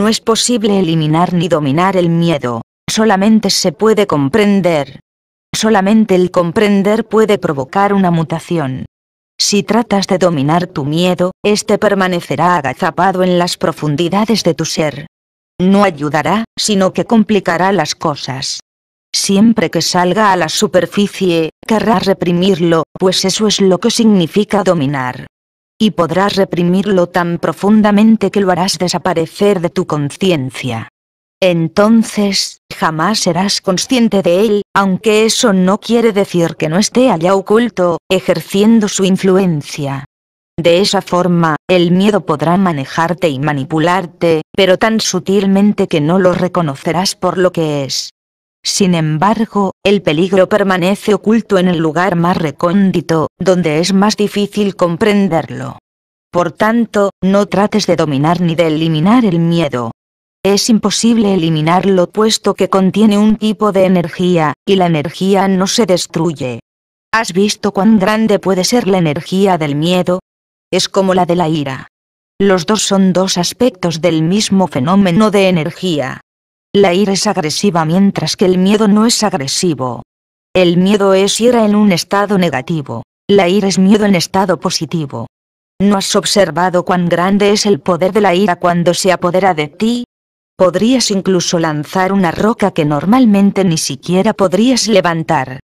No es posible eliminar ni dominar el miedo, solamente se puede comprender. Solamente el comprender puede provocar una mutación. Si tratas de dominar tu miedo, éste permanecerá agazapado en las profundidades de tu ser. No ayudará, sino que complicará las cosas. Siempre que salga a la superficie, querrá reprimirlo, pues eso es lo que significa dominar y podrás reprimirlo tan profundamente que lo harás desaparecer de tu conciencia. Entonces, jamás serás consciente de él, aunque eso no quiere decir que no esté allá oculto, ejerciendo su influencia. De esa forma, el miedo podrá manejarte y manipularte, pero tan sutilmente que no lo reconocerás por lo que es. Sin embargo, el peligro permanece oculto en el lugar más recóndito, donde es más difícil comprenderlo. Por tanto, no trates de dominar ni de eliminar el miedo. Es imposible eliminarlo puesto que contiene un tipo de energía, y la energía no se destruye. ¿Has visto cuán grande puede ser la energía del miedo? Es como la de la ira. Los dos son dos aspectos del mismo fenómeno de energía. La ira es agresiva mientras que el miedo no es agresivo. El miedo es ira en un estado negativo. La ira es miedo en estado positivo. ¿No has observado cuán grande es el poder de la ira cuando se apodera de ti? Podrías incluso lanzar una roca que normalmente ni siquiera podrías levantar.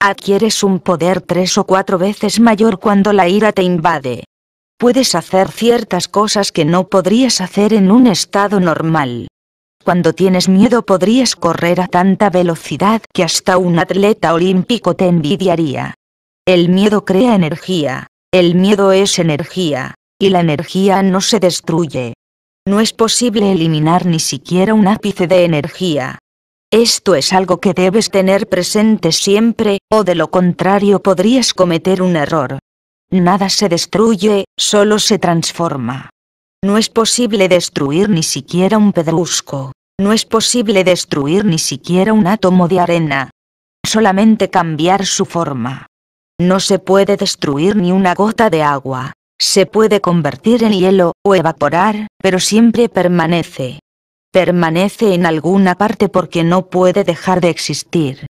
Adquieres un poder tres o cuatro veces mayor cuando la ira te invade. Puedes hacer ciertas cosas que no podrías hacer en un estado normal. Cuando tienes miedo podrías correr a tanta velocidad que hasta un atleta olímpico te envidiaría. El miedo crea energía. El miedo es energía. Y la energía no se destruye. No es posible eliminar ni siquiera un ápice de energía. Esto es algo que debes tener presente siempre, o de lo contrario podrías cometer un error. Nada se destruye, solo se transforma. No es posible destruir ni siquiera un pedrusco. No es posible destruir ni siquiera un átomo de arena. Solamente cambiar su forma. No se puede destruir ni una gota de agua. Se puede convertir en hielo, o evaporar, pero siempre permanece. Permanece en alguna parte porque no puede dejar de existir.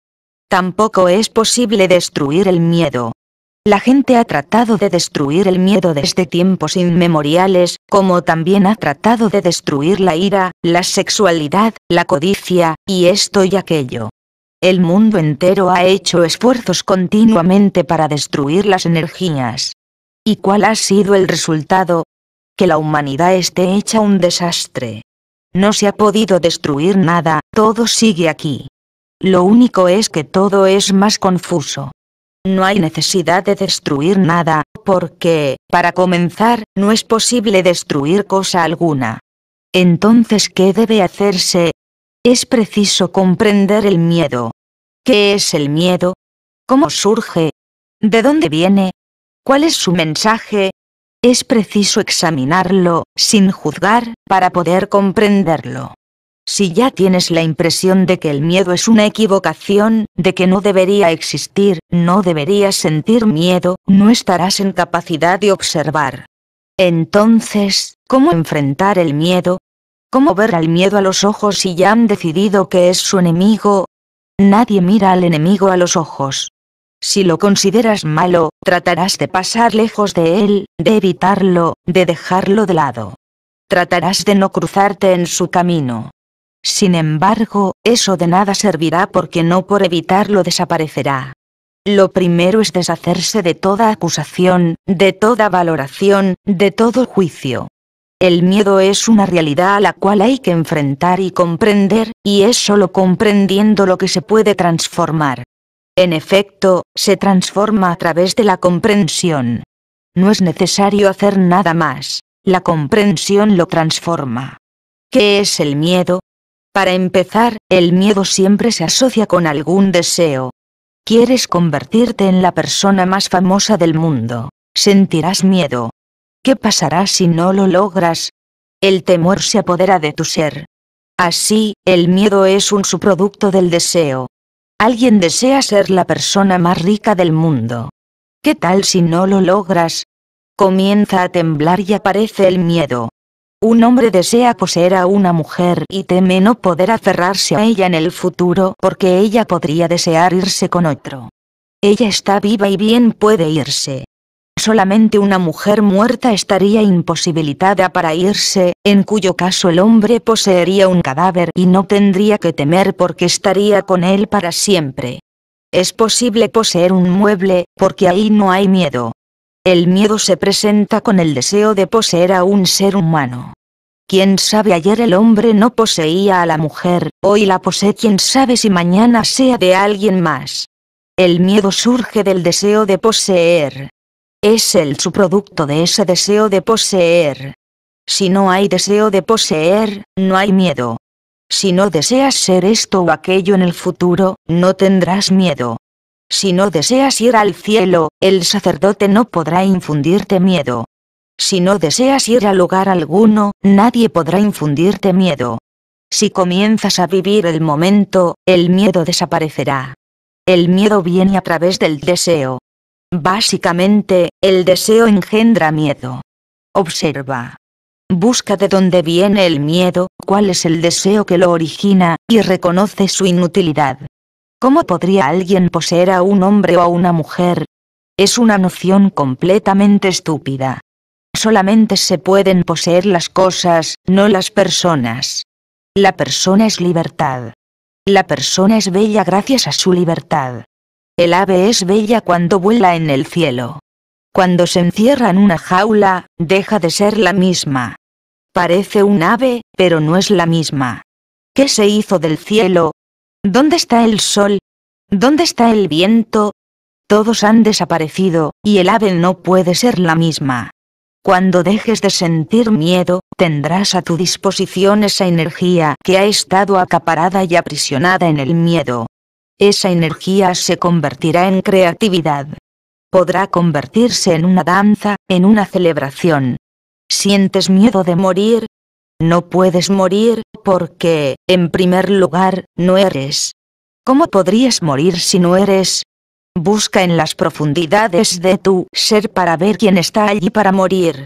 Tampoco es posible destruir el miedo. La gente ha tratado de destruir el miedo desde este tiempos inmemoriales, como también ha tratado de destruir la ira, la sexualidad, la codicia, y esto y aquello. El mundo entero ha hecho esfuerzos continuamente para destruir las energías. ¿Y cuál ha sido el resultado? Que la humanidad esté hecha un desastre. No se ha podido destruir nada, todo sigue aquí. Lo único es que todo es más confuso. No hay necesidad de destruir nada, porque, para comenzar, no es posible destruir cosa alguna. Entonces, ¿qué debe hacerse? Es preciso comprender el miedo. ¿Qué es el miedo? ¿Cómo surge? ¿De dónde viene? ¿Cuál es su mensaje? Es preciso examinarlo, sin juzgar, para poder comprenderlo. Si ya tienes la impresión de que el miedo es una equivocación, de que no debería existir, no deberías sentir miedo, no estarás en capacidad de observar. Entonces, ¿cómo enfrentar el miedo? ¿Cómo ver al miedo a los ojos si ya han decidido que es su enemigo? Nadie mira al enemigo a los ojos. Si lo consideras malo, tratarás de pasar lejos de él, de evitarlo, de dejarlo de lado. Tratarás de no cruzarte en su camino. Sin embargo, eso de nada servirá porque no por evitarlo desaparecerá. Lo primero es deshacerse de toda acusación, de toda valoración, de todo juicio. El miedo es una realidad a la cual hay que enfrentar y comprender, y es solo comprendiendo lo que se puede transformar. En efecto, se transforma a través de la comprensión. No es necesario hacer nada más, la comprensión lo transforma. ¿Qué es el miedo? Para empezar, el miedo siempre se asocia con algún deseo. Quieres convertirte en la persona más famosa del mundo. Sentirás miedo. ¿Qué pasará si no lo logras? El temor se apodera de tu ser. Así, el miedo es un subproducto del deseo. Alguien desea ser la persona más rica del mundo. ¿Qué tal si no lo logras? Comienza a temblar y aparece el miedo. Un hombre desea poseer a una mujer y teme no poder aferrarse a ella en el futuro porque ella podría desear irse con otro. Ella está viva y bien puede irse. Solamente una mujer muerta estaría imposibilitada para irse, en cuyo caso el hombre poseería un cadáver y no tendría que temer porque estaría con él para siempre. Es posible poseer un mueble, porque ahí no hay miedo. El miedo se presenta con el deseo de poseer a un ser humano. Quién sabe ayer el hombre no poseía a la mujer, hoy la posee quién sabe si mañana sea de alguien más. El miedo surge del deseo de poseer. Es el subproducto de ese deseo de poseer. Si no hay deseo de poseer, no hay miedo. Si no deseas ser esto o aquello en el futuro, no tendrás miedo. Si no deseas ir al cielo, el sacerdote no podrá infundirte miedo. Si no deseas ir a lugar alguno, nadie podrá infundirte miedo. Si comienzas a vivir el momento, el miedo desaparecerá. El miedo viene a través del deseo. Básicamente, el deseo engendra miedo. Observa. Busca de dónde viene el miedo, cuál es el deseo que lo origina, y reconoce su inutilidad. ¿Cómo podría alguien poseer a un hombre o a una mujer? Es una noción completamente estúpida. Solamente se pueden poseer las cosas, no las personas. La persona es libertad. La persona es bella gracias a su libertad. El ave es bella cuando vuela en el cielo. Cuando se encierra en una jaula, deja de ser la misma. Parece un ave, pero no es la misma. ¿Qué se hizo del cielo, ¿Dónde está el sol? ¿Dónde está el viento? Todos han desaparecido, y el ave no puede ser la misma. Cuando dejes de sentir miedo, tendrás a tu disposición esa energía que ha estado acaparada y aprisionada en el miedo. Esa energía se convertirá en creatividad. Podrá convertirse en una danza, en una celebración. ¿Sientes miedo de morir? No puedes morir, porque, en primer lugar, no eres. ¿Cómo podrías morir si no eres? Busca en las profundidades de tu ser para ver quién está allí para morir.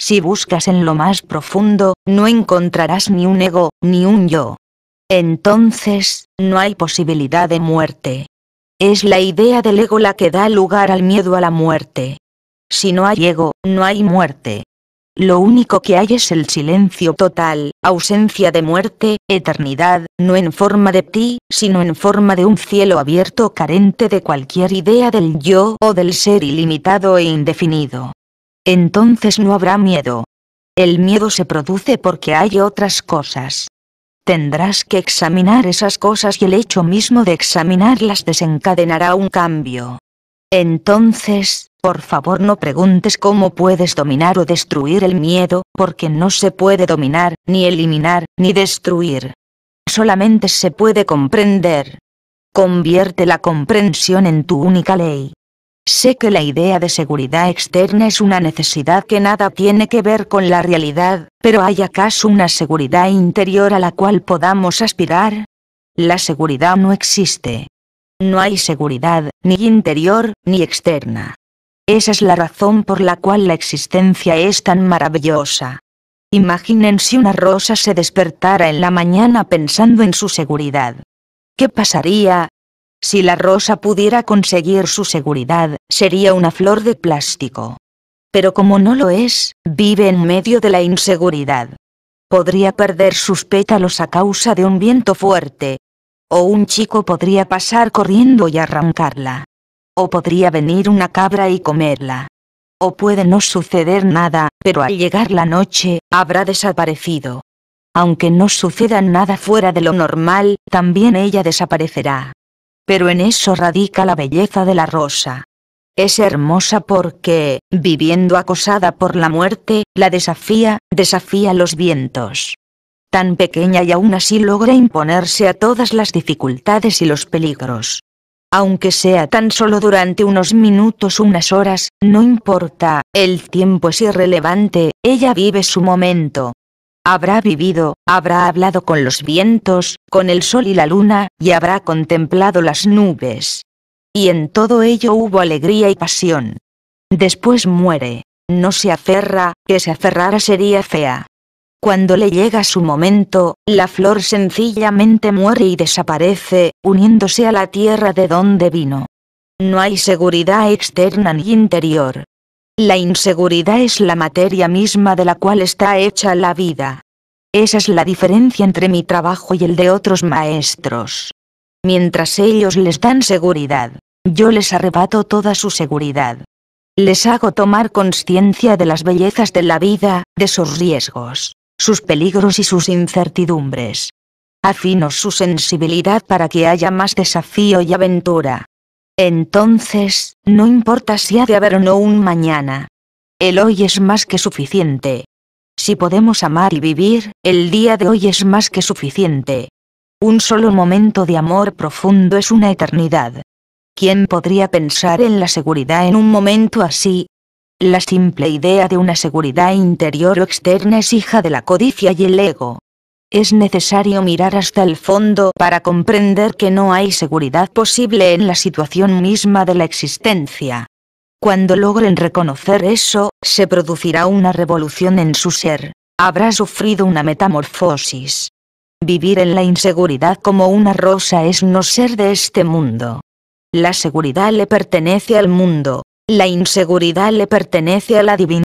Si buscas en lo más profundo, no encontrarás ni un ego, ni un yo. Entonces, no hay posibilidad de muerte. Es la idea del ego la que da lugar al miedo a la muerte. Si no hay ego, no hay muerte. Lo único que hay es el silencio total, ausencia de muerte, eternidad, no en forma de ti, sino en forma de un cielo abierto carente de cualquier idea del yo o del ser ilimitado e indefinido. Entonces no habrá miedo. El miedo se produce porque hay otras cosas. Tendrás que examinar esas cosas y el hecho mismo de examinarlas desencadenará un cambio. Entonces, por favor no preguntes cómo puedes dominar o destruir el miedo, porque no se puede dominar, ni eliminar, ni destruir. Solamente se puede comprender. Convierte la comprensión en tu única ley. Sé que la idea de seguridad externa es una necesidad que nada tiene que ver con la realidad, pero ¿hay acaso una seguridad interior a la cual podamos aspirar? La seguridad no existe. No hay seguridad, ni interior, ni externa. Esa es la razón por la cual la existencia es tan maravillosa. Imaginen si una rosa se despertara en la mañana pensando en su seguridad. ¿Qué pasaría? Si la rosa pudiera conseguir su seguridad, sería una flor de plástico. Pero como no lo es, vive en medio de la inseguridad. Podría perder sus pétalos a causa de un viento fuerte. O un chico podría pasar corriendo y arrancarla. O podría venir una cabra y comerla. O puede no suceder nada, pero al llegar la noche, habrá desaparecido. Aunque no suceda nada fuera de lo normal, también ella desaparecerá. Pero en eso radica la belleza de la rosa. Es hermosa porque, viviendo acosada por la muerte, la desafía, desafía los vientos. Tan pequeña y aún así logra imponerse a todas las dificultades y los peligros aunque sea tan solo durante unos minutos unas horas, no importa, el tiempo es irrelevante, ella vive su momento. Habrá vivido, habrá hablado con los vientos, con el sol y la luna, y habrá contemplado las nubes. Y en todo ello hubo alegría y pasión. Después muere. No se aferra, que se aferrara sería fea. Cuando le llega su momento, la flor sencillamente muere y desaparece, uniéndose a la tierra de donde vino. No hay seguridad externa ni interior. La inseguridad es la materia misma de la cual está hecha la vida. Esa es la diferencia entre mi trabajo y el de otros maestros. Mientras ellos les dan seguridad, yo les arrebato toda su seguridad. Les hago tomar conciencia de las bellezas de la vida, de sus riesgos sus peligros y sus incertidumbres. Afino su sensibilidad para que haya más desafío y aventura. Entonces, no importa si ha de haber o no un mañana. El hoy es más que suficiente. Si podemos amar y vivir, el día de hoy es más que suficiente. Un solo momento de amor profundo es una eternidad. ¿Quién podría pensar en la seguridad en un momento así? La simple idea de una seguridad interior o externa es hija de la codicia y el ego. Es necesario mirar hasta el fondo para comprender que no hay seguridad posible en la situación misma de la existencia. Cuando logren reconocer eso, se producirá una revolución en su ser. Habrá sufrido una metamorfosis. Vivir en la inseguridad como una rosa es no ser de este mundo. La seguridad le pertenece al mundo, la inseguridad le pertenece a la divinidad